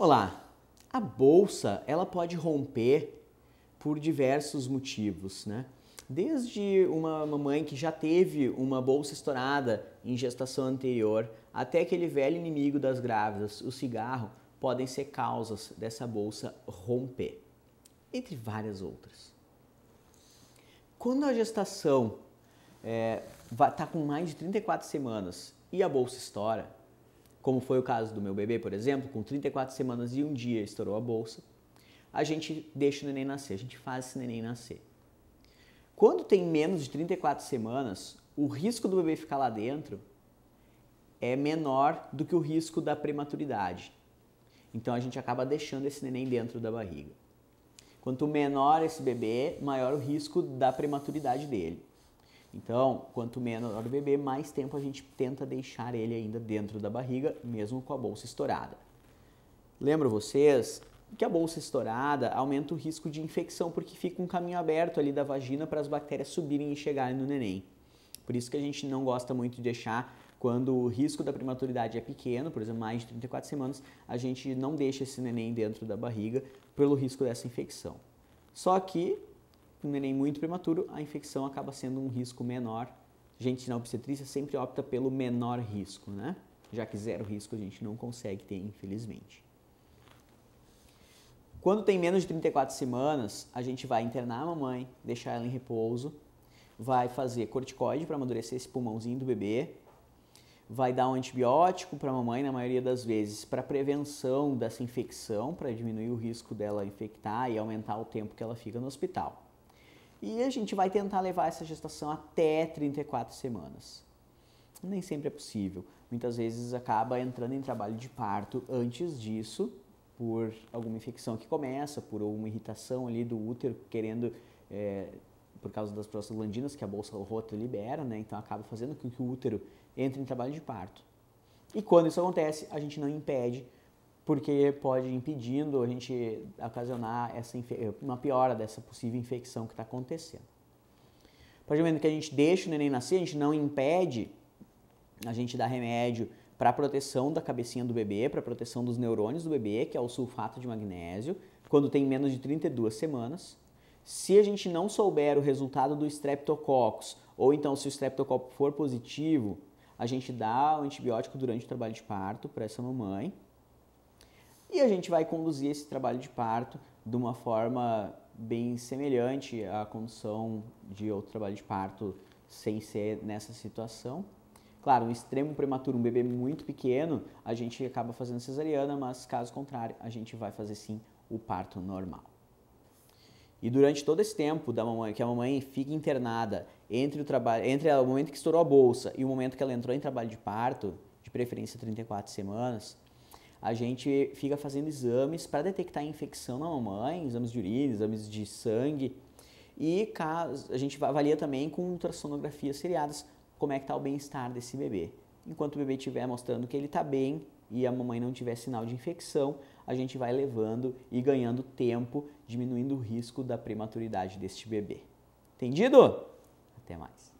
Olá, a bolsa ela pode romper por diversos motivos, né? Desde uma mamãe que já teve uma bolsa estourada em gestação anterior, até aquele velho inimigo das grávidas, o cigarro, podem ser causas dessa bolsa romper, entre várias outras. Quando a gestação está eh, é, com mais de 34 semanas e a bolsa estoura, como foi o caso do meu bebê, por exemplo, com 34 semanas e um dia estourou a bolsa, a gente deixa o neném nascer, a gente faz esse neném nascer. Quando tem menos de 34 semanas, o risco do bebê ficar lá dentro é menor do que o risco da prematuridade. Então a gente acaba deixando esse neném dentro da barriga. Quanto menor esse bebê, maior o risco da prematuridade dele. Então, quanto menor o bebê, mais tempo a gente tenta deixar ele ainda dentro da barriga, mesmo com a bolsa estourada. Lembro vocês que a bolsa estourada aumenta o risco de infecção porque fica um caminho aberto ali da vagina para as bactérias subirem e chegarem no neném. Por isso que a gente não gosta muito de deixar quando o risco da prematuridade é pequeno, por exemplo, mais de 34 semanas, a gente não deixa esse neném dentro da barriga pelo risco dessa infecção. Só que um neném muito prematuro, a infecção acaba sendo um risco menor. Gente na obstetrícia sempre opta pelo menor risco, né? Já que zero risco a gente não consegue ter, infelizmente. Quando tem menos de 34 semanas, a gente vai internar a mamãe, deixar ela em repouso, vai fazer corticoide para amadurecer esse pulmãozinho do bebê, vai dar um antibiótico para a mamãe, na maioria das vezes, para prevenção dessa infecção, para diminuir o risco dela infectar e aumentar o tempo que ela fica no hospital. E a gente vai tentar levar essa gestação até 34 semanas. Nem sempre é possível. Muitas vezes acaba entrando em trabalho de parto antes disso, por alguma infecção que começa, por alguma irritação ali do útero querendo, é, por causa das prostaglandinas que a bolsa rota libera, né? Então acaba fazendo com que o útero entre em trabalho de parto. E quando isso acontece, a gente não impede porque pode impedindo a gente ocasionar essa eh, uma piora dessa possível infecção que está acontecendo. A partir do momento que a gente deixa o neném nascer, a gente não impede, a gente dar remédio para proteção da cabecinha do bebê, para proteção dos neurônios do bebê, que é o sulfato de magnésio, quando tem menos de 32 semanas. Se a gente não souber o resultado do streptococcus, ou então se o streptococcus for positivo, a gente dá o antibiótico durante o trabalho de parto para essa mamãe. E a gente vai conduzir esse trabalho de parto de uma forma bem semelhante à condução de outro trabalho de parto sem ser nessa situação. Claro, um extremo prematuro, um bebê muito pequeno, a gente acaba fazendo cesariana, mas caso contrário, a gente vai fazer sim o parto normal. E durante todo esse tempo da mamãe, que a mamãe fica internada entre o trabalho, entre o momento que estourou a bolsa e o momento que ela entrou em trabalho de parto, de preferência 34 semanas, a gente fica fazendo exames para detectar a infecção na mamãe, exames de urina, exames de sangue. E caso, a gente avalia também com ultrassonografias seriadas como é que está o bem-estar desse bebê. Enquanto o bebê estiver mostrando que ele está bem e a mamãe não tiver sinal de infecção, a gente vai levando e ganhando tempo, diminuindo o risco da prematuridade deste bebê. Entendido? Até mais.